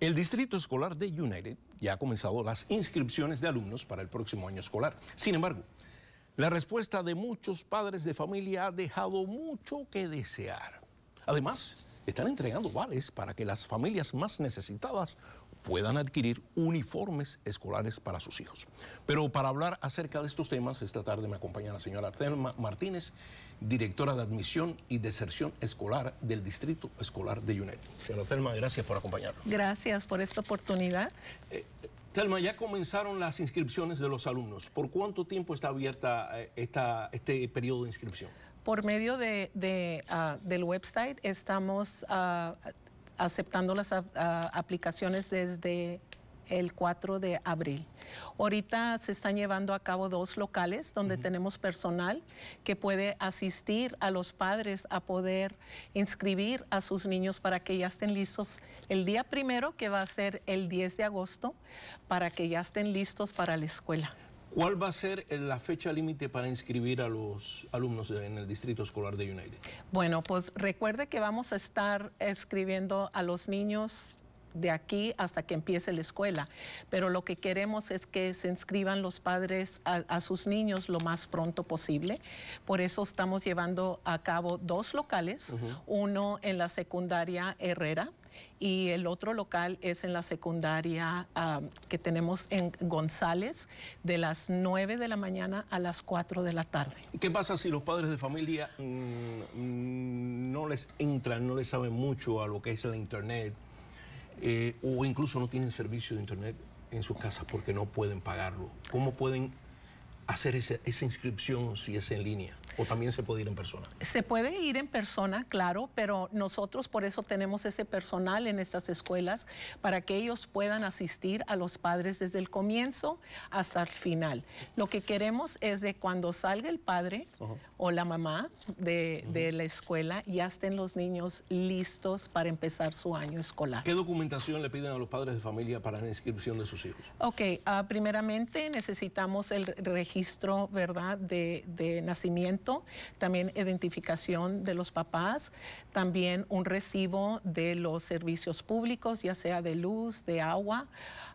El Distrito Escolar de United ya ha comenzado las inscripciones de alumnos para el próximo año escolar. Sin embargo, la respuesta de muchos padres de familia ha dejado mucho que desear. Además, están entregando vales para que las familias más necesitadas puedan adquirir uniformes escolares para sus hijos. Pero para hablar acerca de estos temas, esta tarde me acompaña la señora Thelma Martínez, directora de admisión y deserción escolar del Distrito Escolar de Yunet. Señora Telma, gracias por acompañarnos. Gracias por esta oportunidad. Eh, Thelma, Telma, ya comenzaron las inscripciones de los alumnos. ¿Por cuánto tiempo está abierta eh, esta, este periodo de inscripción? Por medio ah, del website estamos ah, aceptando las ah, aplicaciones desde el 4 de abril. Ahorita se están llevando a cabo dos locales donde tenemos personal que puede asistir a los padres a poder inscribir a sus niños para que ya estén listos el día primero, que va a ser el 10 de agosto, para que ya estén listos para la escuela. ¿Cuál va a ser eh, la fecha límite para inscribir a los alumnos en el distrito escolar de United? Bueno, pues recuerde que vamos a estar escribiendo a los niños de aquí hasta que empiece la escuela, pero lo que queremos es que se inscriban los padres a, sus niños lo más pronto posible. Por eso estamos llevando a cabo dos locales, uno en la secundaria Herrera y el otro local es en la secundaria que tenemos en González de las 9 de la mañana a las 4 de la tarde. ¿Qué pasa si los padres de familia mm, no les entran, no les saben mucho a lo que es el internet eh, o incluso no tienen servicio de internet en sus casas porque no pueden pagarlo? ¿Cómo pueden hacer esa, inscripción si es en línea? ¿O también se puede ir en persona? Se puede ir en persona, claro, pero nosotros por eso tenemos ese personal en estas escuelas para que ellos puedan asistir a los padres desde el comienzo hasta el final. Lo que queremos es de cuando salga el padre o la mamá de, la escuela, ya estén los niños listos para empezar su año escolar. ¿Qué documentación le piden a los padres de familia para la inscripción de sus hijos? Ok, ah, primeramente necesitamos el registro registro, ¿verdad?, de, de, nacimiento, también identificación de los papás, también un recibo de los servicios públicos, ya sea de luz, de agua.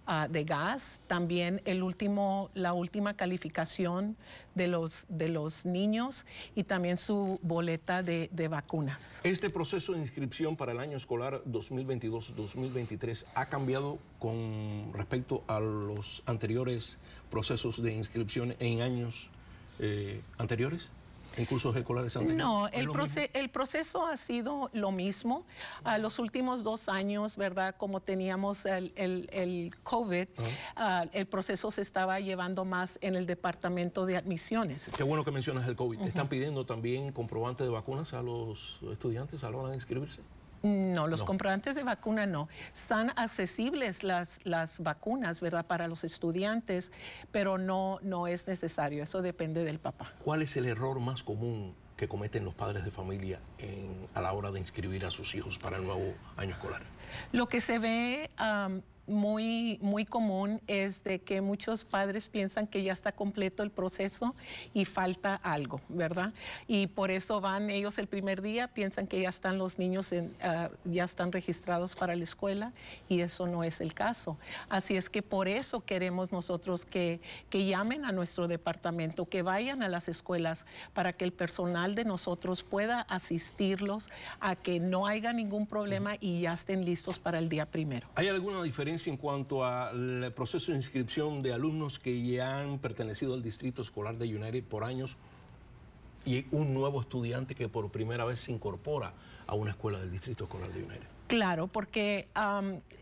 Ah, de gas, también el último, la última calificación de los, de los niños y también su boleta de, vacunas. Este proceso de inscripción para el año escolar 2022-2023 ha cambiado con respecto a los anteriores procesos de inscripción en años eh, anteriores? cursos escolares No, el, proceso ha sido lo mismo. A los últimos dos años, ¿verdad? Como teníamos el, el COVID, ah, el proceso se estaba llevando más en el departamento de admisiones. Qué bueno que mencionas el COVID. ¿Están pidiendo también comprobantes de vacunas a los estudiantes a la hora de inscribirse? No, los comprobantes de vacuna no. Están accesibles las, las vacunas, ¿verdad? Para los estudiantes, pero no, no es necesario. Eso depende del papá. ¿Cuál es el error más común que cometen los padres de familia a la hora de inscribir a sus hijos para el nuevo año escolar? Lo que se ve muy, muy común es de que muchos padres piensan que ya está completo el proceso y falta algo, ¿verdad? Y por eso van ellos el primer día, piensan que ya están los niños, ah, ya están registrados para la escuela y eso no es el caso. Así es que por eso queremos nosotros que, que llamen a nuestro departamento, que vayan a las escuelas para que el personal de nosotros pueda asistirlos a que no haya ningún problema y ya estén listos para el día primero. ¿Hay alguna diferencia? en cuanto al proceso de inscripción de alumnos que ya han pertenecido al distrito escolar de United por años y un nuevo estudiante que por primera vez se incorpora a una escuela del distrito escolar de United? Claro, porque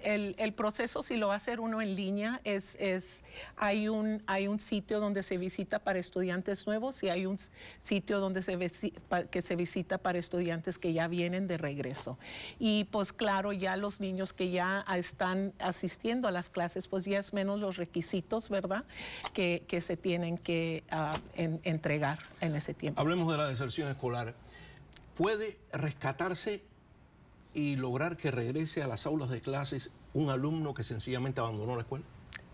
el, proceso, si lo va a hacer uno en línea, es, es hay, un, hay un sitio donde se visita para estudiantes nuevos y hay un sitio donde se, que se visita para estudiantes que ya vienen de regreso. Y pues claro, ya los niños que ya están asistiendo a las clases, pues ya es menos los requisitos, ¿verdad?, que, se tienen que ah, entregar en ese tiempo. Hablemos de la deserción escolar. ¿Puede rescatarse y lograr que regrese a las aulas de clases un alumno que sencillamente abandonó la escuela?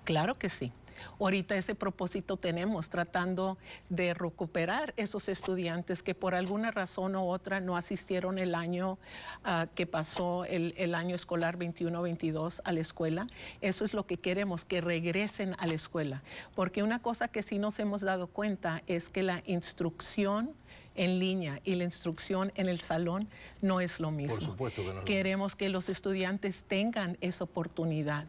Claro que sí. Ahorita ese propósito tenemos, tratando de recuperar esos estudiantes que por alguna razón u otra no asistieron el año ah, que pasó el, el año escolar 21-22 a la escuela. Eso es lo que queremos, que regresen a la escuela. Porque una cosa que sí nos hemos dado cuenta es que la instrucción en línea y la instrucción en el salón no es lo mismo. Por supuesto que no. Queremos que los estudiantes tengan esa oportunidad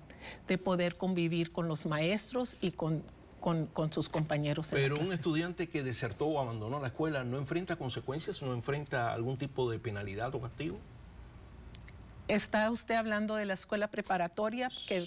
de poder convivir con los maestros y con, con, sus compañeros. Pero un estudiante que desertó o abandonó la escuela no enfrenta consecuencias, no enfrenta algún tipo de penalidad o castigo. ¿Está usted hablando de la escuela preparatoria que,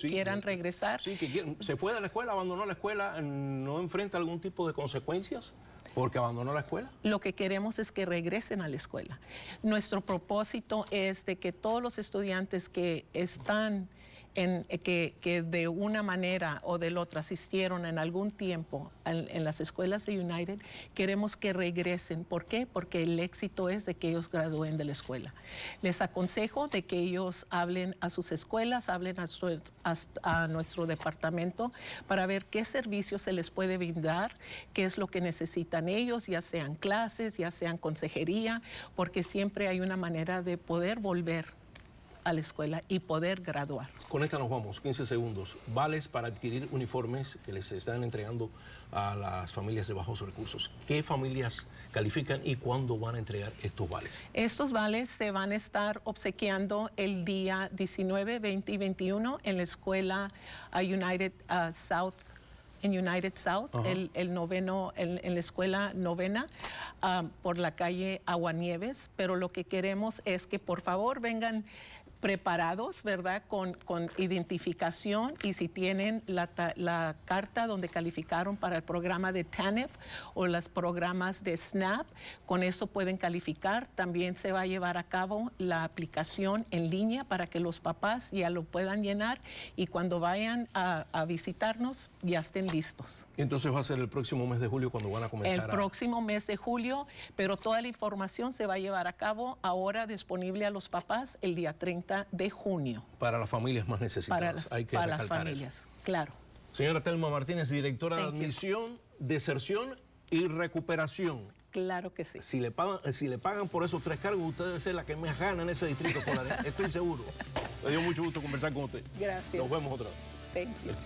quieran regresar? Sí, que se fue de la escuela, abandonó la escuela, ¿no enfrenta algún tipo de consecuencias? Porque abandonó la escuela. Lo que queremos es que regresen a la escuela. Nuestro propósito es de que todos los estudiantes que están eh, que, de una manera o de la otra asistieron en algún tiempo en, las escuelas de United, queremos que regresen. ¿Por qué? Porque el éxito es de que ellos gradúen de la escuela. Les aconsejo de que ellos hablen a sus escuelas, hablen a nuestro departamento para ver qué servicios se les puede brindar, qué es lo que necesitan ellos, ya sean clases, ya sean consejería, porque siempre hay una manera de poder volver a la escuela y poder graduar. Con esta nos vamos, 15 segundos. Vales para adquirir uniformes que les están entregando a las familias de bajos recursos. ¿Qué familias califican y cuándo van a entregar estos vales? Estos vales se van a estar obsequiando el día 19, 20 y 21 en la escuela United South en United South, el, noveno, en la escuela novena, ah, por la calle Aguanieves, pero lo que queremos es que por favor vengan preparados, ¿verdad? Con, con, identificación y si tienen la, la, carta donde calificaron para el programa de TANF o los programas de SNAP, con eso pueden calificar. También se va a llevar a cabo la aplicación en línea para que los papás ya lo puedan llenar y cuando vayan a, a visitarnos ya estén listos. Entonces va a ser el próximo mes de julio cuando van a comenzar. El próximo mes de julio, pero toda la información se va a llevar a cabo ahora disponible a los papás el día 30 de junio. Para las familias más necesitadas. Para las, familias, claro. Señora Telma Martínez, directora de admisión, deserción y recuperación. Claro que sí. Si le, pagan, eh, si le pagan por esos tres cargos, usted debe ser la que más gana en ese distrito. ¿eh? estoy seguro. Me dio mucho gusto conversar con usted. Gracias. Nos vemos otra vez.